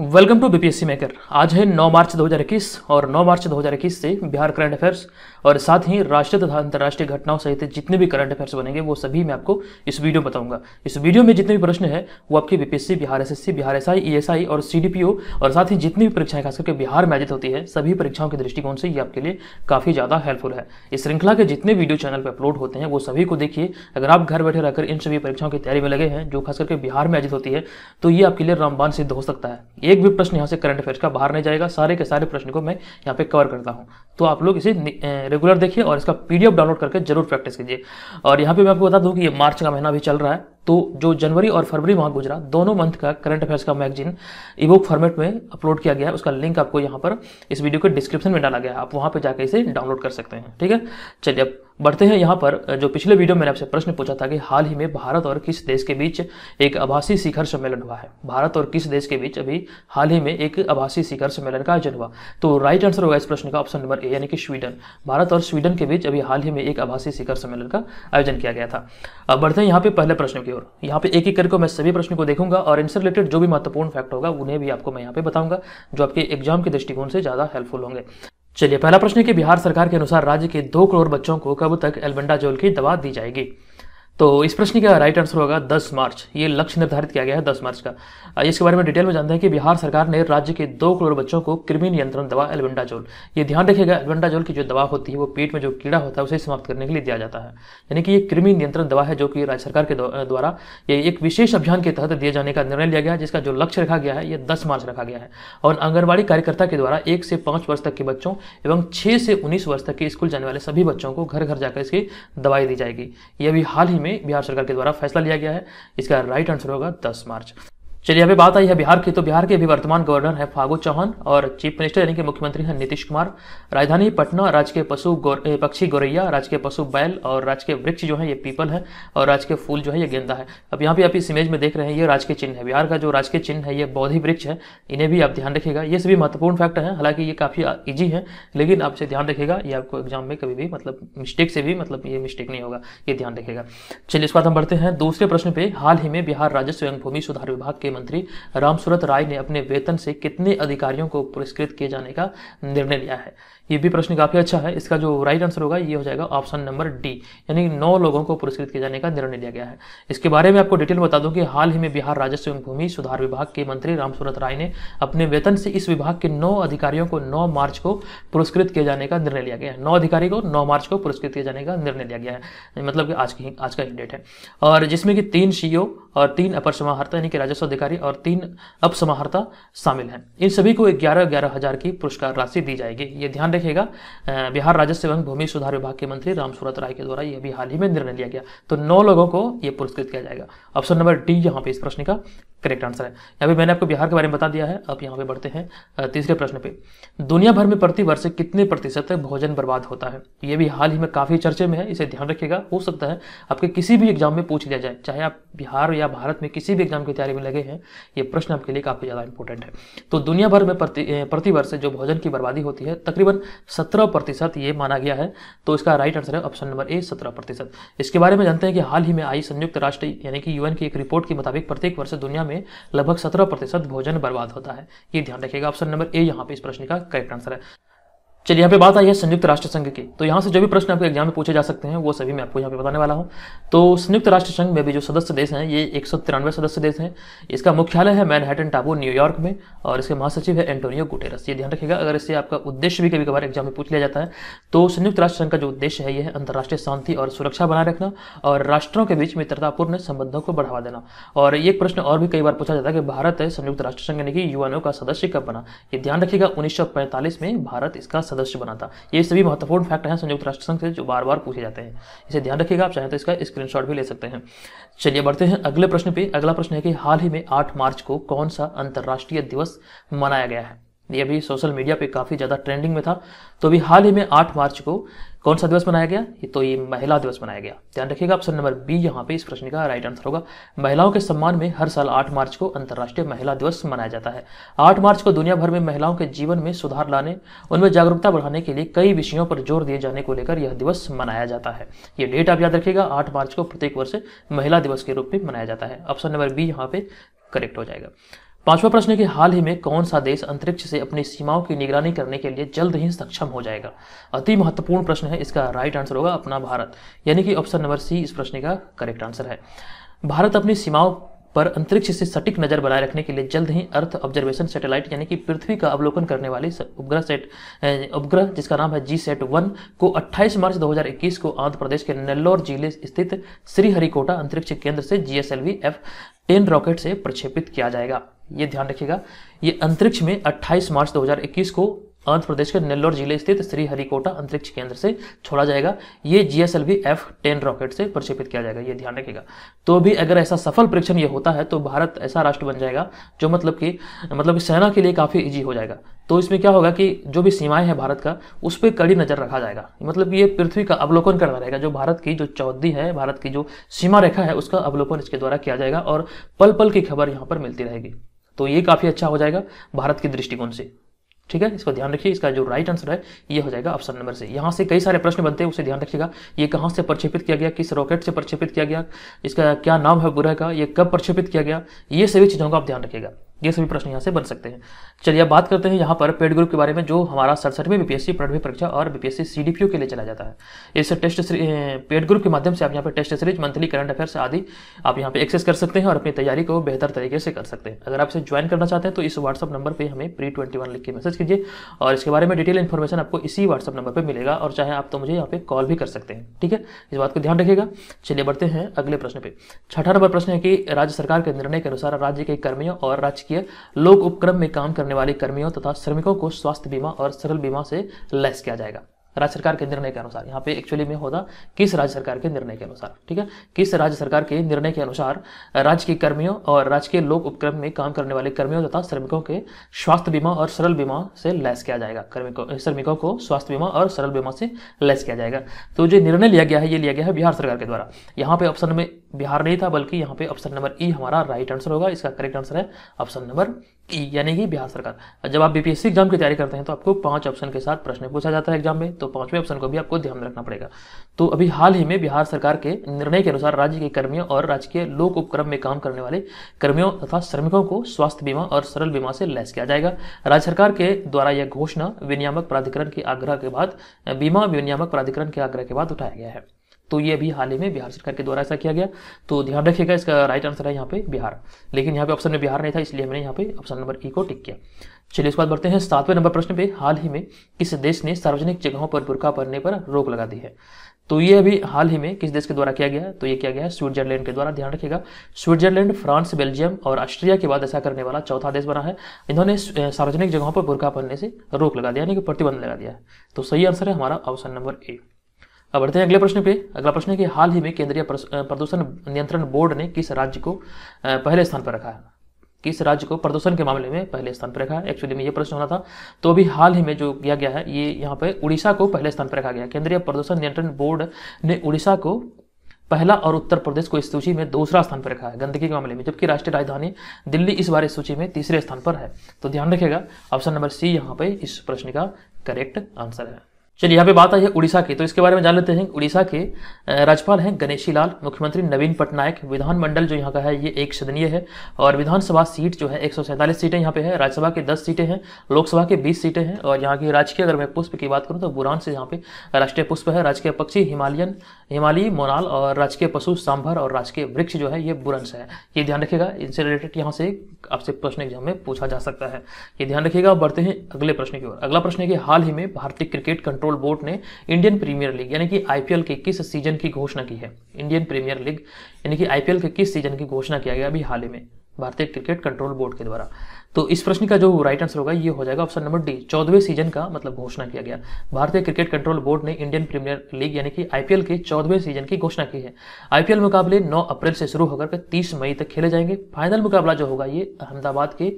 welcome to BPSC maker आज है 9 मार्च 2021 और 9 मार्च 2021 से बिहार करंट अफेयर्स और साथ ही राष्ट्रीय तथा अंतर्राष्ट्रीय घटनाओं सहित जितने भी करंट अफेयर्स बनेंगे वो सभी मैं आपको इस वीडियो में बताऊंगा इस वीडियो में जितने भी प्रश्न है वो आपके BPSC Bihar SSC Bihar S I e और सी और साथ ही जितनी भी परीक्षाएं खास करके बिहार में आयोजित होती है सभी परीक्षाओं के दृष्टिकोण से ये आपके लिए काफी ज्यादा हेल्पफुल है इस श्रृंखला के जितने वीडियो चैनल पर अपलोड होते हैं वो सभी को देखिए अगर आप घर बैठे रहकर इन सभी परीक्षाओं की तैयारी में लगे हैं जो खास करके बिहार में आयोजित होती है तो ये आपके लिए रामबान सिद्ध हो सकता है एक भी प्रश्न यहाँ से करंट अफेयर्स का बाहर नहीं जाएगा सारे के सारे प्रश्न को मैं यहाँ पे कवर करता हूँ तो आप लोग इसे रेगुलर देखिए और इसका पीडीएफ डाउनलोड करके जरूर प्रैक्टिस कीजिए और यहाँ पे मैं आपको बता दूँ कि ये मार्च का महीना भी चल रहा है तो जो जनवरी और फरवरी माह गुजरा दोनों मंथ का करंट अफेयर्स का मैगजीन ई बुक फॉर्मेट में अपलोड किया गया है उसका लिंक आपको यहाँ पर इस वीडियो के डिस्क्रिप्शन में डाला गया है आप वहाँ पर जाकर इसे डाउनलोड कर सकते हैं ठीक है चलिए अब बढ़ते हैं यहाँ पर जो पिछले वीडियो मैंने आपसे प्रश्न पूछा था कि हाल ही में भारत और किस देश के बीच एक आभासी शिखर सम्मेलन हुआ है भारत और किस देश के बीच अभी हाल ही में एक आभासी शिखर सम्मेलन का आयोजन हुआ तो राइट आंसर होगा इस प्रश्न का ऑप्शन नंबर ए यानी कि स्वीडन भारत और स्वीडन के बीच अभी हाल ही में एक आभासी शिखर सम्मेलन का आयोजन किया गया था अब बढ़ते हैं यहाँ पे पहले प्रश्न की ओर यहाँ पे एक एक करके मैं सभी प्रश्न को देखूंगा और इनसे रिलेटेड जो भी महत्वपूर्ण फैक्ट होगा उन्हें भी आपको मैं यहाँ पे बताऊंगा जो आपके एग्जाम के दृष्टिकोण से ज़्यादा हेल्पफुल होंगे चलिए पहला प्रश्न है कि बिहार सरकार के अनुसार राज्य के दो करोड़ बच्चों को कब तक एल्बेंडाजोल की दवा दी जाएगी तो इस प्रश्न का राइट आंसर होगा 10 मार्च ये लक्ष्य निर्धारित किया गया है 10 मार्च का इसके बारे में डिटेल में जानते हैं कि बिहार सरकार ने राज्य के दो करोड़ बच्चों को कृमि नियंत्रण दवा एल्बेंडाजोल ये ध्यान रखिएगा एल्बेंडाजोल की जो दवा होती है वो पेट में जो कीड़ा होता है उसे समाप्त करने के लिए दिया जाता है यानी कि ये कृमि नियंत्रण दवा है जो कि राज्य सरकार के द्वारा ये एक विशेष अभियान के तहत दिए जाने का निर्णय लिया गया जिसका जो लक्ष्य रखा गया है ये दस मार्च रखा गया है और आंगनबाड़ी कार्यकर्ता के द्वारा एक से पाँच वर्ष तक के बच्चों एवं छः से उन्नीस वर्ष तक के स्कूल जाने वाले सभी बच्चों को घर घर जाकर इसकी दवाई दी जाएगी ये अभी हाल ही में बिहार सरकार के द्वारा फैसला लिया गया है इसका राइट आंसर होगा दस मार्च चलिए अभी बात आई है बिहार की तो बिहार के अभी वर्तमान गवर्नर हैं फागू चौहान और चीफ मिनिस्टर यानी कि मुख्यमंत्री हैं नीतीश कुमार राजधानी पटना राज्य के पशु पक्षी गोरैया राज्य के पशु बैल और राज्य के वृक्ष जो है ये पीपल है और राज्य के फूल जो है ये गेंदा है अब यहाँ पे आप इस इमेज में देख रहे हैं ये राजकीय चिन्ह है बिहार का जो राजकीय चिन्ह है ये बौद्धि वृक्ष है इन्हें भी आप ध्यान रखिएगा ये सभी महत्वपूर्ण फैक्ट है हालांकि ये काफ़ी ईजी है लेकिन आप इसे ध्यान रखिएगा ये आपको एग्जाम में कभी भी मतलब मिस्टेक से भी मतलब ये मिस्टेक नहीं होगा ये ध्यान रखिएगा चलिए इसके बाद हम बढ़ते हैं दूसरे प्रश्न पे हाल ही में बिहार राजस्व एवं भूमि सुधार विभाग के मंत्री रामसूरत राय ने अपने वेतन से कितने अधिकारियों को पुरस्कृत किए जाने का निर्णय लिया है ये भी प्रश्न काफ़ी अच्छा है इसका जो राइट आंसर होगा ये हो जाएगा ऑप्शन नंबर डी यानी नौ लोगों को पुरस्कृत किए जाने का निर्णय लिया गया है इसके बारे में आपको डिटेल बता दूं कि हाल ही में बिहार राजस्व एवं भूमि सुधार विभाग के मंत्री रामसूरत राय ने अपने वेतन से इस विभाग के नौ अधिकारियों को नौ मार्च को पुरस्कृत किए जाने का निर्णय लिया गया है नौ अधिकारी को नौ मार्च को पुरस्कृत किए जाने का निर्णय लिया गया है मतलब कि आज की आज का ही डेट है और जिसमें कि तीन सीईओ e और तीन अपर समाहर्ता यानी कि राजस्व अधिकारी अधिकारी और तीन अपसमाहर्ता शामिल हैं इन सभी को ग्यारह ग्यारह हजार की पुरस्कार राशि दी जाएगी ये ध्यान रखिएगा बिहार राजस्व एवं भूमि सुधार विभाग के मंत्री रामसूरत राय के द्वारा यह भी हाल ही में निर्णय लिया गया तो नौ लोगों को यह पुरस्कृत किया जाएगा ऑप्शन नंबर डी यहाँ पे इस प्रश्न का करेक्ट आंसर है यहाँ पे मैंने आपको बिहार के बारे में बता दिया है अब यहाँ पे बढ़ते हैं तीसरे प्रश्न पे दुनिया भर में प्रति वर्ष कितने प्रतिशत भोजन बर्बाद होता है ये भी हाल ही में काफी चर्चे में है इसे ध्यान रखिएगा हो सकता है आपके किसी भी एग्जाम में पूछ लिया जाए चाहे आप बिहार या भारत में किसी भी एग्जाम की तैयारी में लगे हैं हैं ये प्रश्न आपके लिए काफ़ी ज़्यादा इंपॉर्टेंट है तो दुनिया भर में प्रति प्रतिवर्ष जो भोजन की बर्बादी होती है तकरीबन सत्रह प्रतिशत ये माना गया है तो इसका राइट आंसर है ऑप्शन नंबर ए सत्रह प्रतिशत इसके बारे में जानते हैं कि हाल ही में आई संयुक्त राष्ट्र यानी कि यूएन की एक रिपोर्ट के मुताबिक प्रत्येक वर्ष दुनिया में लगभग सत्रह प्रतिशत भोजन बर्बाद होता है ये ध्यान रखिएगा ऑप्शन नंबर ए यहाँ पे इस प्रश्न का करेक्ट आंसर है चलिए यहाँ पे बात आई है संयुक्त राष्ट्र संघ की तो यहाँ से जो भी प्रश्न आपके एग्जाम में पूछे जा सकते हैं वो सभी मैं आपको यहाँ पे बताने वाला हूँ तो संयुक्त राष्ट्र संघ में भी जो सदस्य देश हैं ये एक सदस्य देश हैं इसका मुख्यालय है मैनहैटन टापू न्यूयॉर्क में और इसके महासचिव है एंटोनियो गुटेरस ये ध्यान रखिएगा अगर इससे आपका उद्देश्य भी कभी कभार एग्जाम में पूछ लिया जाता है तो संयुक्त राष्ट्र संघ का जो उद्देश्य है ये है अंतर्राष्ट्रीय शांति और सुरक्षा बनाए रखना और राष्ट्रों के बीच मित्रतापूर्ण संबंधों को बढ़ावा देना और ये प्रश्न और भी कई बार पूछा जाता है कि भारत संयुक्त राष्ट्र संघ यानी कि युवाओं का सदस्य कब बना ये ध्यान रखिएगा उन्नीस में भारत इसका सदस्य बना था ये सभी महत्वपूर्ण फैक्ट हैं संयुक्त राष्ट्र संघ से जो बार बार पूछे जाते हैं इसे ध्यान रखिएगा आप चाहें तो इसका स्क्रीनशॉट भी ले सकते हैं चलिए बढ़ते हैं अगले प्रश्न पे अगला प्रश्न है कि हाल ही में आठ मार्च को कौन सा अंतर्राष्ट्रीय दिवस मनाया गया है ये अभी सोशल मीडिया पे काफ़ी ज़्यादा ट्रेंडिंग में था तो अभी हाल ही में 8 मार्च को कौन सा दिवस मनाया गया तो ये महिला दिवस मनाया गया ध्यान रखिएगा ऑप्शन नंबर बी यहाँ पे इस प्रश्न का राइट आंसर होगा महिलाओं के सम्मान में हर साल 8 मार्च को अंतर्राष्ट्रीय महिला दिवस मनाया जाता है 8 मार्च को दुनिया भर में महिलाओं के जीवन में सुधार लाने उनमें जागरूकता बढ़ाने के लिए कई विषयों पर जोर दिए जाने को लेकर यह दिवस मनाया जाता है ये डेट आप याद रखिएगा आठ मार्च को प्रत्येक वर्ष महिला दिवस के रूप में मनाया जाता है ऑप्शन नंबर बी यहाँ पे करेक्ट हो जाएगा पांचवा प्रश्न है कि हाल ही में कौन सा देश अंतरिक्ष से अपनी सीमाओं की निगरानी करने के लिए जल्द ही सक्षम हो जाएगा अति महत्वपूर्ण प्रश्न है इसका राइट आंसर होगा अपना भारत यानी कि ऑप्शन नंबर सी इस प्रश्न का करेक्ट आंसर है भारत अपनी सीमाओं पर अंतरिक्ष से सटीक नजर बनाए रखने के लिए जल्द ही अर्थ ऑब्जर्वेशन सैटेलाइट यानी कि पृथ्वी का अवलोकन करने वाले उपग्रह सेट उपग्रह जिसका नाम है जी सेट वन को 28 मार्च 2021 को आंध्र प्रदेश के नेल्लोर जिले स्थित श्रीहरिकोटा अंतरिक्ष केंद्र से जीएसएलवी एफ टेन रॉकेट से प्रक्षेपित किया जाएगा ये ध्यान रखिएगा ये अंतरिक्ष में 28 मार्च 2021 को आंध्र प्रदेश के नेल्लोर जिले स्थित श्रीहरिकोटा अंतरिक्ष केंद्र से छोड़ा जाएगा ये जीएसएलवी एफ टेन रॉकेट से प्रक्षेपित किया जाएगा ये ध्यान रखिएगा तो भी अगर ऐसा सफल परीक्षण ये होता है तो भारत ऐसा राष्ट्र बन जाएगा जो मतलब कि मतलब सेना के लिए काफ़ी इजी हो जाएगा तो इसमें क्या होगा कि जो भी सीमाएं हैं भारत का उस पर कड़ी नज़र रखा जाएगा मतलब ये पृथ्वी का अवलोकन करना रहेगा जो भारत की जो चौधरी है भारत की जो सीमा रेखा है उसका अवलोकन इसके द्वारा किया जाएगा और पल पल की खबर यहाँ पर मिलती रहेगी तो ये काफ़ी अच्छा हो जाएगा भारत के दृष्टिकोण से ठीक है इसको ध्यान रखिए इसका जो राइट आंसर है ये हो जाएगा ऑप्शन नंबर से यहाँ से कई सारे प्रश्न बनते हैं उसे ध्यान रखिएगा ये कहाँ से प्रक्षेपित किया गया किस रॉकेट से प्रक्षेपित किया गया इसका क्या नाम है बुरह का ये कब प्रक्षेपित किया गया ये सभी चीज़ों का आप ध्यान रखिएगा ये सभी प्रश्न यहाँ से बन सकते हैं चलिए अब बात करते हैं यहाँ पर पेड ग्रुप के बारे में जो हमारा सड़सठवीं बीपीएससी प्रणवी परीक्षा और बीपीएससी सीडीपीओ के लिए चला जाता है इस टेस्ट पेड ग्रुप के माध्यम से आप यहाँ पर test series monthly current affairs आदि आप यहाँ पे एक्सेस कर सकते हैं और अपनी तैयारी को बेहतर तरीके से कर सकते हैं अगर आप इसे ज्वाइन करना चाहते हैं तो इस व्हाट्सअप नंबर पर हमें प्री ट्वेंटी लिख के मैसेज कीजिए और इसके बारे में डिटेल इन्फॉर्मेशन आपको इसी व्हाट्सअप नंबर पर मिलेगा और चाहे आप तो मुझे यहाँ पे कॉल भी कर सकते हैं ठीक है इस बात को ध्यान रखिएगा चलिए बढ़ते हैं अगले प्रश्न पे छठा नंबर प्रश्न है कि राज्य सरकार के निर्णय के अनुसार राज्य के कर्मियों और राजकीय किए लोक उपक्रम में काम करने वाले कर्मियों तथा श्रमिकों को स्वास्थ्य बीमा और सरल बीमा से लैस किया जाएगा राज्य सरकार के निर्णय के अनुसार यहाँ पे एक्चुअली में होता किस राज्य सरकार के निर्णय के अनुसार ठीक है किस राज्य सरकार के निर्णय के अनुसार राज्य के कर्मियों और राज्य के लोक उपक्रम में काम करने वाले कर्मियों तथा श्रमिकों के स्वास्थ्य बीमा और सरल बीमा से लैस किया जाएगा कर्मिकों श्रमिकों को स्वास्थ्य बीमा और सरल बीमा से लैस किया जाएगा तो जो निर्णय लिया गया है ये लिया गया है बिहार सरकार के द्वारा यहाँ पे ऑप्शन में बिहार नहीं था बल्कि यहाँ पे ऑप्शन नंबर ई हमारा राइट आंसर होगा इसका करेक्ट आंसर है ऑप्शन नंबर यानी कि बिहार सरकार जब आप बीपीएससी एग्जाम की तैयारी करते हैं तो आपको पांच ऑप्शन के साथ प्रश्न पूछा जाता है एग्जाम में तो पांचवें ऑप्शन को भी आपको ध्यान रखना पड़ेगा तो अभी हाल ही में बिहार सरकार के निर्णय के अनुसार राज्य के कर्मियों और राज्य के लोक उपक्रम में काम करने वाले कर्मियों तथा श्रमिकों को स्वास्थ्य बीमा और सरल बीमा से लैस किया जाएगा राज्य सरकार के द्वारा यह घोषणा विनियामक प्राधिकरण के आग्रह के बाद बीमा विनियामक प्राधिकरण के आग्रह के बाद उठाया गया है तो ये अभी हाल ही में बिहार सरकार के द्वारा ऐसा किया गया तो ध्यान रखिएगा इसका राइट आंसर है यहाँ पे बिहार लेकिन यहाँ पे ऑप्शन में बिहार नहीं था इसलिए हमने यहाँ पे ऑप्शन नंबर ई को टिक किया चलिए इसके बाद बढ़ते हैं सातवें नंबर प्रश्न पे हाल ही में किस देश ने सार्वजनिक जगहों पर बुरखा पहनने पर रोक लगा दी है तो ये अभी हाल ही में किस देश के द्वारा किया गया तो ये किया गया है स्विट्जरलैंड के द्वारा ध्यान रखिएगा स्विट्जरलैंड फ्रांस बेल्जियम और ऑस्ट्रिया के बाद ऐसा करने वाला चौथा देश बना है इन्होंने सार्वजनिक जगहों पर बुरखा पहनने से रोक लगा दिया यानी कि प्रतिबंध लगा दिया तो सही आंसर है हमारा ऑप्शन नंबर ए अब बढ़ते हैं अगले प्रश्न पे अगला प्रश्न है कि हाल ही में केंद्रीय प्रदूषण नियंत्रण बोर्ड ने किस राज्य को पहले स्थान पर रखा है किस राज्य को प्रदूषण के मामले में पहले स्थान पर रखा है एक्चुअली में ये प्रश्न होना था तो अभी हाल ही में जो किया गया है ये यहाँ पे उड़ीसा को पहले स्थान पर रखा गया केंद्रीय प्रदूषण नियंत्रण बोर्ड ने उड़ीसा को पहला और उत्तर प्रदेश को इस सूची में दूसरा स्थान पर रखा है गंदगी के मामले में जबकि राष्ट्रीय राजधानी दिल्ली इस बार इस सूची में तीसरे स्थान पर है तो ध्यान रखेगा ऑप्शन नंबर सी यहाँ पे इस प्रश्न का करेक्ट आंसर है चलिए यहाँ पे बात आई है उड़ीसा की तो इसके बारे में जान लेते हैं उड़ीसा के राज्यपाल हैं गणेशी लाल मुख्यमंत्री नवीन पटनायक विधानमंडल जो यहाँ का है ये एक सदनीय है और विधानसभा सीट जो है एक सीटें यहाँ पे है राज्यसभा की 10 सीटें हैं लोकसभा की 20 सीटें हैं और यहाँ की राजकीय अगर मैं पुष्प की बात करूँ तो बुरान से यहाँ पे राष्ट्रीय पुष्प है राजकीय पक्षी हिमालयन हिमालयी मोनाल और राजकीय पशु सांभर और राजकीय वृक्ष जो है ये बुरंश है ये ध्यान रखिएगा इनसे रिलेटेड यहाँ से आपसे प्रश्न एग्जाम में पूछा जा सकता है ये ध्यान रखिएगा बढ़ते हैं अगले प्रश्न की ओर अगला प्रश्न है कि हाल ही में भारतीय क्रिकेट कंट्रोल कंट्रोल बोर्ड ने इंडियन प्रीमियर लीग यानी कि आईपीएल के किस सीजन की घोषणा की है इंडियन प्रीमियर लीग यानी कि आईपीएल के किस सीजन की घोषणा किया गया अभी हाल ही में भारतीय क्रिकेट कंट्रोल बोर्ड के द्वारा तो इस प्रश्न का जो राइट आंसर होगा ये हो जाएगा ऑप्शन नंबर डी चौदहवें सीजन का मतलब घोषणा किया गया भारतीय क्रिकेट कंट्रोल बोर्ड ने इंडियन प्रीमियर लीग यानी कि आईपीएल के चौदहवें सीजन की घोषणा की है आईपीएल मुकाबले 9 अप्रैल से शुरू होकर तीस मई तक खेले जाएंगे फाइनल मुकाबला जो होगा ये अहमदाबाद के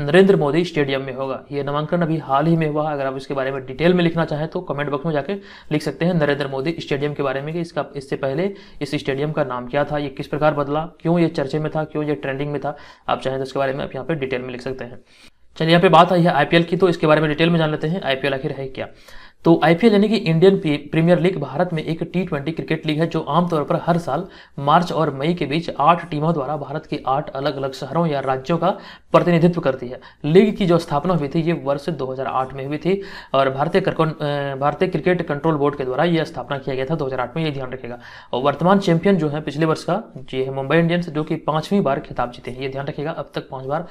नरेंद्र मोदी स्टेडियम में होगा ये नामांकन अभी हाल ही में हुआ अगर आप इसके बारे में डिटेल में लिखना चाहें तो कमेंट बॉक्स में जाकर लिख सकते हैं नरेंद्र मोदी स्टेडियम के बारे में कि इसका इससे पहले इस स्टेडियम का नाम क्या था ये किस प्रकार बदला क्यों ये चर्चे में था क्यों ये ट्रेंडिंग में था आप चाहें तो इसके बारे में आप यहाँ पर डिटेल में लिख सकते हैं सकते हैं चलिए यहाँ पे बात आई है आईपीएल की तो इसके बारे में डिटेल में जान लेते हैं आईपीएल आखिर है क्या तो आईपीएल यानी कि इंडियन प्रीमियर लीग भारत में एक टी ट्वेंटी क्रिकेट लीग है जो आमतौर पर हर साल मार्च और मई के बीच आठ टीमों द्वारा भारत के आठ अलग अलग शहरों या राज्यों का प्रतिनिधित्व करती है लीग की जो स्थापना हुई थी ये वर्ष 2008 में हुई थी और भारतीय भारतीय क्रिकेट कंट्रोल बोर्ड के द्वारा यह स्थापना किया गया था दो में ये ध्यान रखेगा और वर्तमान चैंपियन जो है पिछले वर्ष का ये है मुंबई इंडियंस जो कि पांचवीं बार खिताब जीते हैं ये ध्यान रखेगा अब तक पांच बार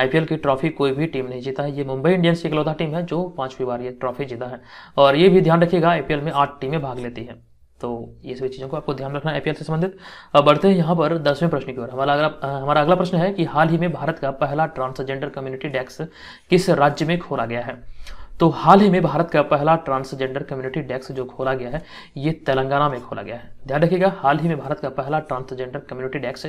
आईपीएल की ट्रॉफी कोई भी टीम नहीं जीता है ये मुंबई इंडियंस की इकलौता टीम है जो पांचवीं बार ये ट्रॉफी जीता है और ये भी ध्यान रखिएगा आई में आठ टीमें भाग लेती हैं तो ये सभी चीज़ों को आपको ध्यान रखना है से संबंधित अब बढ़ते हैं यहाँ पर दसवें प्रश्न की ओर हमारा अगला हमारा अगला प्रश्न है कि हाल ही में भारत का पहला ट्रांसजेंडर कम्युनिटी डेस्क किस राज्य में खोला गया है तो हाल ही में भारत का पहला ट्रांसजेंडर कम्युनिटी डेस्क जो खोला गया है ये तेलंगाना में खोला गया है ध्यान रखिएगा हाल ही में भारत का पहला ट्रांसजेंडर कम्युनिटी एक्ट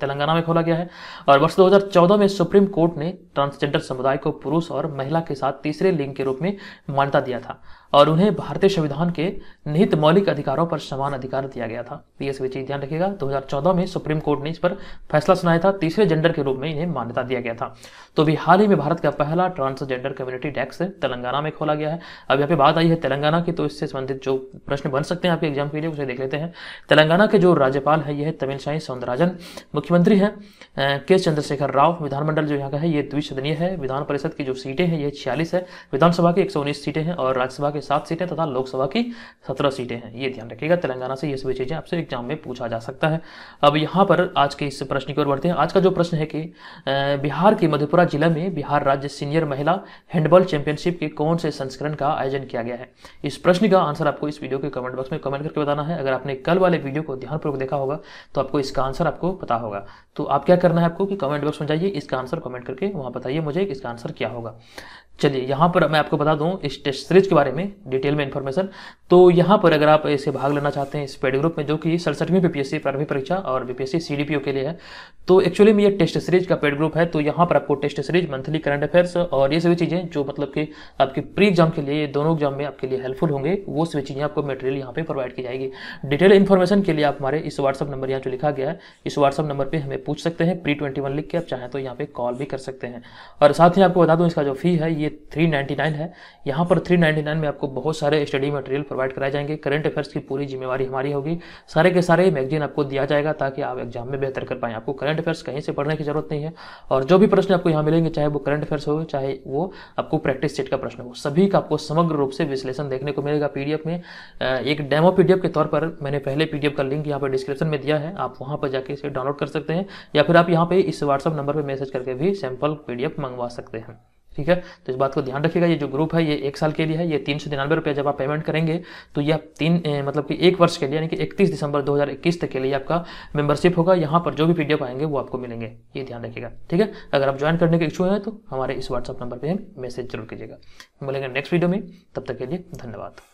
तेलंगाना में खोला गया है और वर्ष 2014 में सुप्रीम कोर्ट ने ट्रांसजेंडर समुदाय को पुरुष और महिला के साथ तीसरे लिंग के रूप में मान्यता दिया था और उन्हें भारतीय संविधान के निहित मौलिक अधिकारों पर समान अधिकार दिया गया था तो ये सभी चीज ध्यान रखिएगा 2014 में सुप्रीम कोर्ट ने इस पर फैसला सुनाया था तीसरे जेंडर के रूप में इन्हें मान्यता दिया गया था तो अभी हाल ही में भारत का पहला ट्रांसजेंडर कम्युनिटी डेस्क तेलंगाना में खोला गया है अब यहाँ पे बात आई है तेलंगाना की तो इससे संबंधित जो प्रश्न बन सकते हैं आपके एग्जाम के लिए उसे देख लेते हैं हैं तेलंगाना के जो राज्यपाल है यह है तमिलसाई सौंदराजन मुख्यमंत्री हैं के चंद्रशेखर राव विधानमंडल जो यहाँ का है ये द्विसदनीय है विधान परिषद की जो सीटें हैं ये छियालीस है विधानसभा की एक सीटें हैं और राज्यसभा की सात सीटें तथा लोकसभा की सत्रह सीटें हैं ये ध्यान रखिएगा तेलंगाना से ये सभी चीज़ें आपसे एग्जाम में पूछा जा सकता है अब यहाँ पर आज के इस प्रश्न की ओर बढ़ते हैं आज का जो प्रश्न है कि बिहार के मधेपुरा जिले में बिहार राज्य सीनियर महिला हैंडबॉल चैंपियनशिप के कौन से संस्करण का आयोजन किया गया है इस प्रश्न का आंसर आपको इस वीडियो के कमेंट बॉक्स में कमेंट करके बताना है अगर आपने आपने कल वाले वीडियो को ध्यानपूर्वक देखा होगा तो आपको इसका आंसर आपको पता होगा तो आप क्या करना है आपको कि कमेंट बॉक्स में जाइए इसका आंसर कमेंट करके वहाँ बताइए मुझे इसका आंसर क्या होगा चलिए यहाँ पर मैं आपको बता दूँ इस टेस्ट सीरीज के बारे में डिटेल में इन्फॉर्मेशन तो यहाँ पर अगर आप इसे भाग लेना चाहते हैं इस पेड ग्रुप में जो कि सड़सठवीं बीपीएससी प्रारंभिक परीक्षा और बीपीएससी सीडीपीओ के लिए है तो एक्चुअली में ये टेस्ट सीरीज का पेड ग्रुप है तो यहाँ पर आपको test series monthly current affairs और ये सभी चीज़ें जो मतलब कि आपके प्री एग्जाम के लिए दोनों एग्जाम में आपके लिए हेल्पफुल होंगे वो सभी चीज़ें आपको मटेरियल यहाँ पर प्रोवाइड की जाएगी डिटेल इन्फॉर्मेशन के लिए आप हमारे इस व्हाट्सअप नंबर यहाँ जो लिखा गया है इस व्हाट्सअप नंबर पर हमें पूछ सकते हैं प्री ट्वेंटी लिख के आप चाहें तो यहाँ पर कॉल भी कर सकते हैं और साथ ही आपको बता दूँ इसका जो फी है ये थ्री नाइन्टी नाइन है यहाँ पर थ्री नाइन्टी नाइन में आपको बहुत सारे स्टडी मटेरियल प्रोवाइड कराए जाएंगे करंट अफेयर्स की पूरी जिम्मेवारी हमारी होगी सारे के सारे मैगजीन आपको दिया जाएगा ताकि आप एग्जाम में बेहतर कर पाएँ आपको करंट अफेयर्स कहीं से पढ़ने की जरूरत नहीं है और जो भी प्रश्न आपको यहाँ मिलेंगे चाहे वो करंट अफेयर्स हो चाहे वो आपको प्रैक्टिस सेट का प्रश्न हो सभी का आपको समग्र रूप से विश्लेषण देखने को मिलेगा पी में एक डेमो पी के तौर पर मैंने पहले पी का लिंक यहाँ पर डिस्क्रिप्शन में दिया है आप वहाँ पर जाकर इसे डाउनलोड कर सकते हैं या फिर आप यहाँ पर इस व्हाट्सअप नंबर पर मैसेज करके भी सैम्पल पी मंगवा सकते हैं ठीक है तो इस बात को ध्यान रखिएगा ये जो ग्रुप है ये एक साल के लिए है ये तीन सौ निन्यानवे रुपये जब आप पेमेंट करेंगे तो ये आप तीन ए, मतलब कि एक वर्ष के लिए यानी कि इकतीस दिसंबर 2021 तक के लिए आपका मेंबरशिप होगा यहाँ पर जो भी पीडीएफ आएंगे वो आपको मिलेंगे ये ध्यान रखिएगा ठीक है अगर आप ज्वाइन करने के इच्छुक हैं तो हमारे इस व्हाट्सअप नंबर पर मैसेज जरूर कीजिएगा मिलेंगे नेक्स्ट वीडियो में तब तक के लिए धन्यवाद